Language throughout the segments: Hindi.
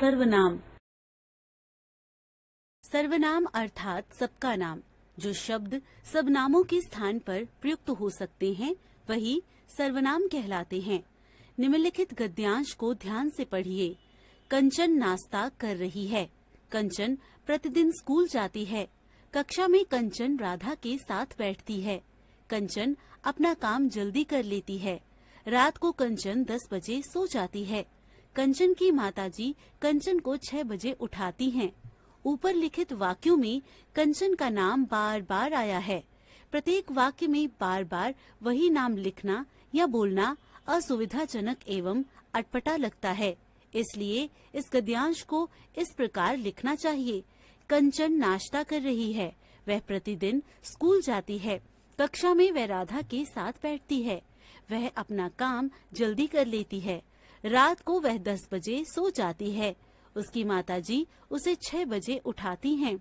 सर्वनाम सर्वनाम अर्थात सबका नाम जो शब्द सब नामों के स्थान पर प्रयुक्त हो सकते हैं वही सर्वनाम कहलाते हैं निम्नलिखित गद्यांश को ध्यान से पढ़िए कंचन नाश्ता कर रही है कंचन प्रतिदिन स्कूल जाती है कक्षा में कंचन राधा के साथ बैठती है कंचन अपना काम जल्दी कर लेती है रात को कंचन दस बजे सो जाती है कंचन की माताजी कंचन को छह बजे उठाती हैं। ऊपर लिखित वाक्यों में कंचन का नाम बार बार आया है प्रत्येक वाक्य में बार बार वही नाम लिखना या बोलना असुविधाजनक एवं अटपटा लगता है इसलिए इस गद्यांश को इस प्रकार लिखना चाहिए कंचन नाश्ता कर रही है वह प्रतिदिन स्कूल जाती है कक्षा में वह राधा के साथ बैठती है वह अपना काम जल्दी कर लेती है रात को वह दस बजे सो जाती है उसकी माताजी उसे छह बजे उठाती हैं।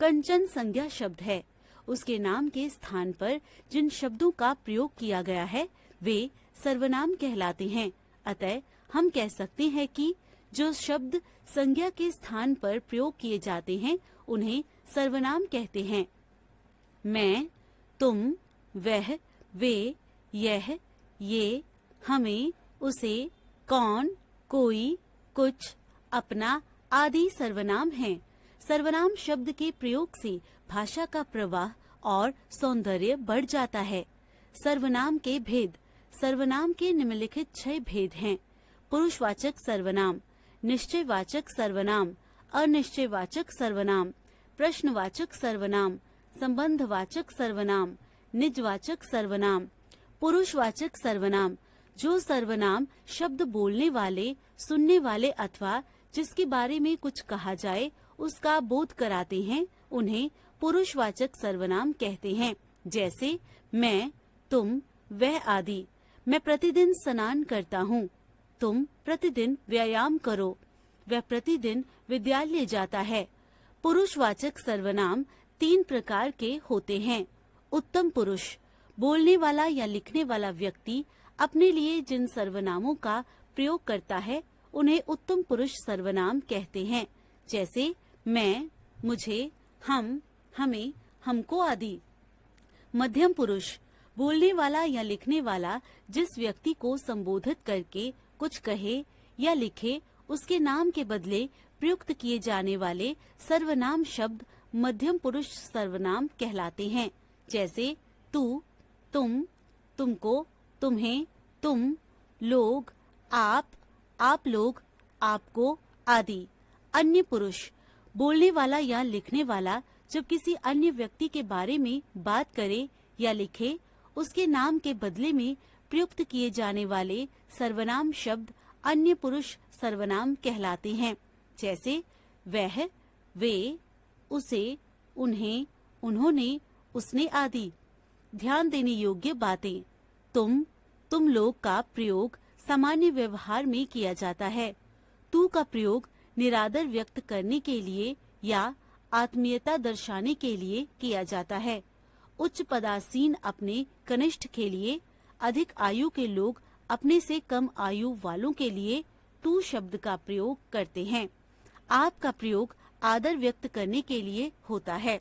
कंचन संज्ञा शब्द है उसके नाम के स्थान पर जिन शब्दों का प्रयोग किया गया है वे सर्वनाम कहलाते हैं अतः हम कह सकते हैं कि जो शब्द संज्ञा के स्थान पर प्रयोग किए जाते हैं उन्हें सर्वनाम कहते हैं मैं तुम वह वे यह ये हमें उसे कौन कोई कुछ अपना आदि सर्वनाम हैं। सर्वनाम शब्द के प्रयोग से भाषा का प्रवाह और सौंदर्य बढ़ जाता है सर्वनाम के भेद सर्वनाम के निम्नलिखित छह भेद हैं पुरुषवाचक सर्वनाम निश्चयवाचक सर्वनाम अनिश्चयवाचक सर्वनाम प्रश्नवाचक सर्वनाम संबंधवाचक सर्वनाम निजवाचक सर्वनाम पुरुषवाचक सर्वनाम जो सर्वनाम शब्द बोलने वाले सुनने वाले अथवा जिसके बारे में कुछ कहा जाए उसका बोध कराते हैं उन्हें पुरुषवाचक सर्वनाम कहते हैं जैसे मैं तुम वह आदि मैं प्रतिदिन स्नान करता हूँ तुम प्रतिदिन व्यायाम करो वह प्रतिदिन विद्यालय जाता है पुरुषवाचक सर्वनाम तीन प्रकार के होते हैं उत्तम पुरुष बोलने वाला या लिखने वाला व्यक्ति अपने लिए जिन सर्वनामों का प्रयोग करता है उन्हें उत्तम पुरुष सर्वनाम कहते हैं जैसे मैं मुझे हम हमें हमको आदि मध्यम पुरुष बोलने वाला या लिखने वाला जिस व्यक्ति को संबोधित करके कुछ कहे या लिखे उसके नाम के बदले प्रयुक्त किए जाने वाले सर्वनाम शब्द मध्यम पुरुष सर्वनाम कहलाते हैं जैसे तू तुम तुमको तुम्हें तुम लोग आप आप लोग आपको आदि अन्य पुरुष बोलने वाला या लिखने वाला जब किसी अन्य व्यक्ति के बारे में बात करे या लिखे उसके नाम के बदले में प्रयुक्त किए जाने वाले सर्वनाम शब्द अन्य पुरुष सर्वनाम कहलाते हैं जैसे वह वे उसे उन्हें उन्होंने उसने आदि ध्यान देने योग्य बातें तुम तुम लोग का प्रयोग सामान्य व्यवहार में किया जाता है तू का प्रयोग निरादर व्यक्त करने के लिए या आत्मीयता दर्शाने के लिए किया जाता है उच्च पदासीन अपने कनिष्ठ के लिए अधिक आयु के लोग अपने से कम आयु वालों के लिए तू शब्द का प्रयोग करते हैं आपका प्रयोग आदर व्यक्त करने के लिए होता है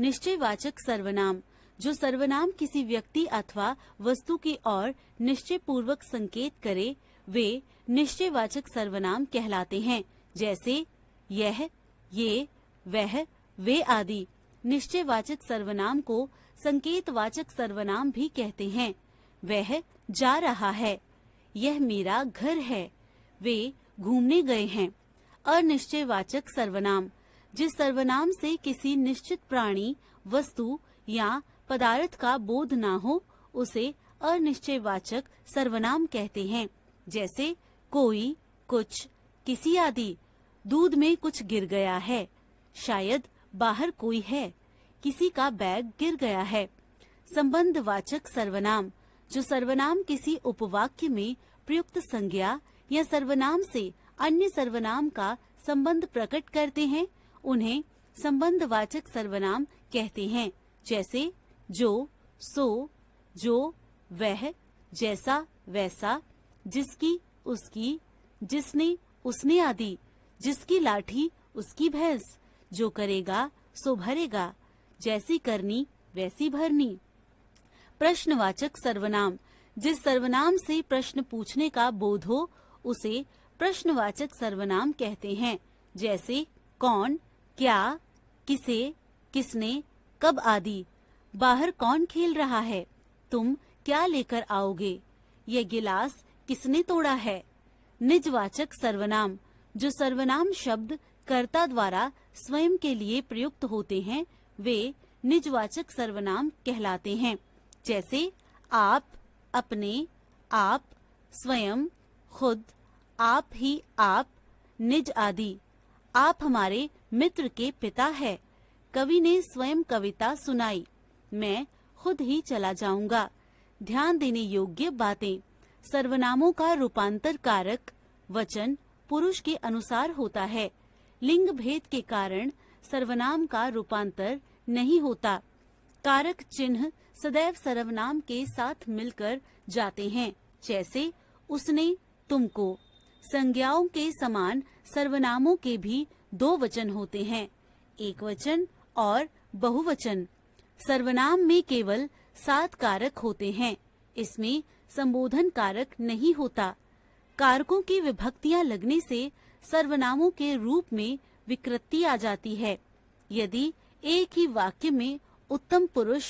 निश्चयवाचक सर्वनाम जो सर्वनाम किसी व्यक्ति अथवा वस्तु की ओर निश्चय पूर्वक संकेत करे वे निश्चयवाचक सर्वनाम कहलाते हैं जैसे यह ये वह वे आदि निश्चयवाचक सर्वनाम को संकेतवाचक सर्वनाम भी कहते हैं वह जा रहा है यह मेरा घर है वे घूमने गए हैं अनिश्चयवाचक सर्वनाम जिस सर्वनाम से किसी निश्चित प्राणी वस्तु या पदार्थ का बोध ना हो उसे अनिश्चय वाचक सर्वनाम कहते हैं जैसे कोई कुछ किसी आदि दूध में कुछ गिर गया है शायद बाहर कोई है किसी का बैग गिर गया है संबंधवाचक सर्वनाम जो सर्वनाम किसी उपवाक्य में प्रयुक्त संज्ञा या सर्वनाम से अन्य सर्वनाम का संबंध प्रकट करते हैं उन्हें संबंधवाचक सर्वनाम कहते हैं जैसे जो सो जो वह जैसा वैसा जिसकी उसकी जिसने उसने आदि जिसकी लाठी उसकी भैंस जो करेगा सो भरेगा जैसी करनी वैसी भरनी प्रश्नवाचक सर्वनाम जिस सर्वनाम से प्रश्न पूछने का बोध हो उसे प्रश्नवाचक सर्वनाम कहते हैं जैसे कौन क्या किसे किसने कब आदि बाहर कौन खेल रहा है तुम क्या लेकर आओगे ये गिलास किसने तोड़ा है निजवाचक सर्वनाम जो सर्वनाम शब्द कर्ता द्वारा स्वयं के लिए प्रयुक्त होते हैं वे निजवाचक सर्वनाम कहलाते हैं जैसे आप अपने आप स्वयं खुद आप ही आप निज आदि आप हमारे मित्र के पिता है कवि ने स्वयं कविता सुनाई मैं खुद ही चला जाऊंगा ध्यान देने योग्य बातें सर्वनामों का रूपांतर कारक वचन पुरुष के अनुसार होता है लिंग भेद के कारण सर्वनाम का रूपांतर नहीं होता कारक चिन्ह सदैव सर्वनाम के साथ मिलकर जाते हैं जैसे उसने तुमको संज्ञाओं के समान सर्वनामों के भी दो वचन होते हैं एक वचन और बहुवचन सर्वनाम में केवल सात कारक होते हैं इसमें संबोधन कारक नहीं होता कारकों की विभक्तियां लगने से सर्वनामों के रूप में विकृति आ जाती है यदि एक ही वाक्य में उत्तम पुरुष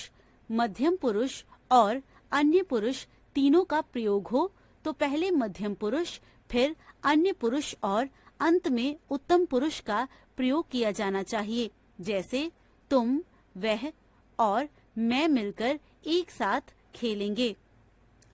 मध्यम पुरुष और अन्य पुरुष तीनों का प्रयोग हो तो पहले मध्यम पुरुष फिर अन्य पुरुष और अंत में उत्तम पुरुष का प्रयोग किया जाना चाहिए जैसे तुम वह और मैं मिलकर एक साथ खेलेंगे